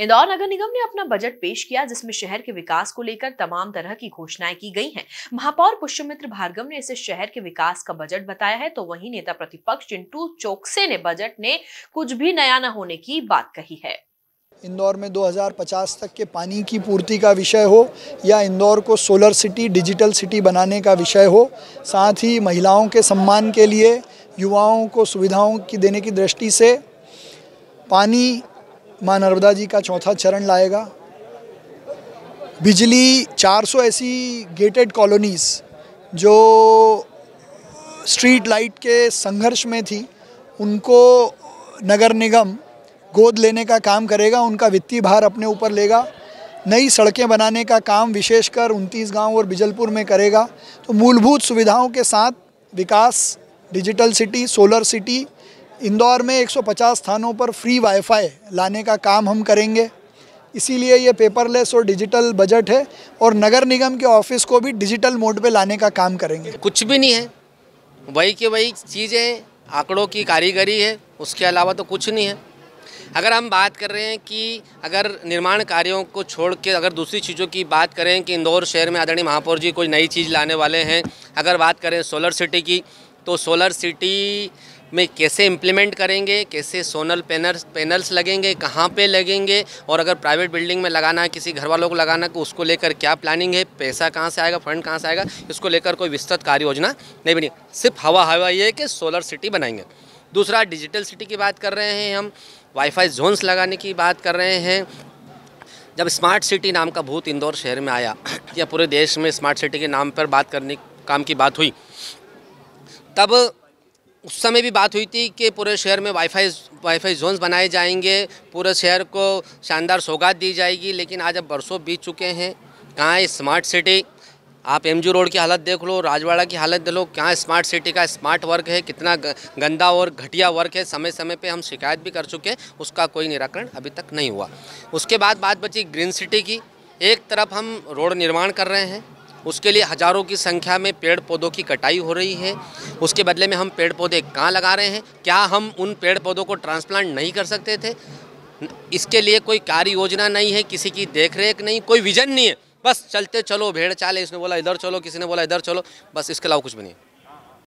इंदौर नगर निगम ने अपना बजट पेश किया जिसमें शहर के विकास को लेकर तमाम तरह की घोषणाएं की गई हैं महापौर पुष्यमित्र भार्गव ने इसे शहर के विकास का बजट बताया है तो वहीं नेता प्रतिपक्ष चिंटू चौकसे ने बजट ने कुछ भी नया न होने की बात कही है इंदौर में 2050 तक के पानी की पूर्ति का विषय हो या इंदौर को सोलर सिटी डिजिटल सिटी बनाने का विषय हो साथ ही महिलाओं के सम्मान के लिए युवाओं को सुविधाओं की देने की दृष्टि से पानी माँ नर्मदा जी का चौथा चरण लाएगा बिजली 400 ऐसी गेटेड कॉलोनीज़ जो स्ट्रीट लाइट के संघर्ष में थी उनको नगर निगम गोद लेने का काम करेगा उनका वित्तीय भार अपने ऊपर लेगा नई सड़कें बनाने का काम विशेषकर उनतीस गांव और बिजलपुर में करेगा तो मूलभूत सुविधाओं के साथ विकास digital city solar city Indore में 150 स्थानों पर फ्री वाईफाई लाने का काम हम करेंगे इसीलिए ये पेपरलेस और डिजिटल बजट है और नगर निगम के ऑफिस को भी डिजिटल मोड पे लाने का काम करेंगे कुछ भी नहीं है वही के वही चीज़ें आंकड़ों की कारीगरी है उसके अलावा तो कुछ नहीं है अगर हम बात कर रहे हैं कि अगर निर्माण कार्यों को छोड़ के अगर दूसरी चीज़ों की बात करें कि इंदौर शहर में आदरणीय महापौर जी कोई नई चीज़ लाने वाले हैं अगर बात करें सोलर सिटी की तो सोलर सिटी में कैसे इम्प्लीमेंट करेंगे कैसे सोनल पैनल्स पैनल्स लगेंगे कहाँ पे लगेंगे और अगर प्राइवेट बिल्डिंग में लगाना है किसी घर वालों को लगाना है तो उसको लेकर क्या प्लानिंग है पैसा कहाँ से आएगा फंड कहाँ से आएगा इसको लेकर कोई विस्तृत कार्य योजना नहीं बनी सिर्फ हवा हवा ये है कि सोलर सिटी बनाएंगे दूसरा डिजिटल सिटी की बात कर रहे हैं हम वाईफाई जोन्स लगाने की बात कर रहे हैं जब स्मार्ट सिटी नाम का भूत इंदौर शहर में आया या पूरे देश में स्मार्ट सिटी के नाम पर बात करने काम की बात हुई तब उस समय भी बात हुई थी कि पूरे शहर में वाईफाई वाईफाई जोन्स बनाए जाएंगे पूरे शहर को शानदार सौगात दी जाएगी लेकिन आज अब बरसों बीत चुके हैं कहाँ है स्मार्ट सिटी आप एम रोड की हालत देख लो राजवाड़ा की हालत देख लो कहाँ स्मार्ट सिटी का स्मार्ट वर्क है कितना गंदा और घटिया वर्क है समय समय पे हम शिकायत भी कर चुके हैं उसका कोई निराकरण अभी तक नहीं हुआ उसके बाद बात बची ग्रीन सिटी की एक तरफ हम रोड निर्माण कर रहे हैं उसके लिए हज़ारों की संख्या में पेड़ पौधों की कटाई हो रही है उसके बदले में हम पेड़ पौधे कहाँ लगा रहे हैं क्या हम उन पेड़ पौधों को ट्रांसप्लांट नहीं कर सकते थे इसके लिए कोई कार्य योजना नहीं है किसी की देख रेख नहीं कोई विजन नहीं है बस चलते चलो भेड़ चाले इसने बोला इधर चलो किसी ने बोला इधर चलो बस इसके अलावा कुछ भी नहीं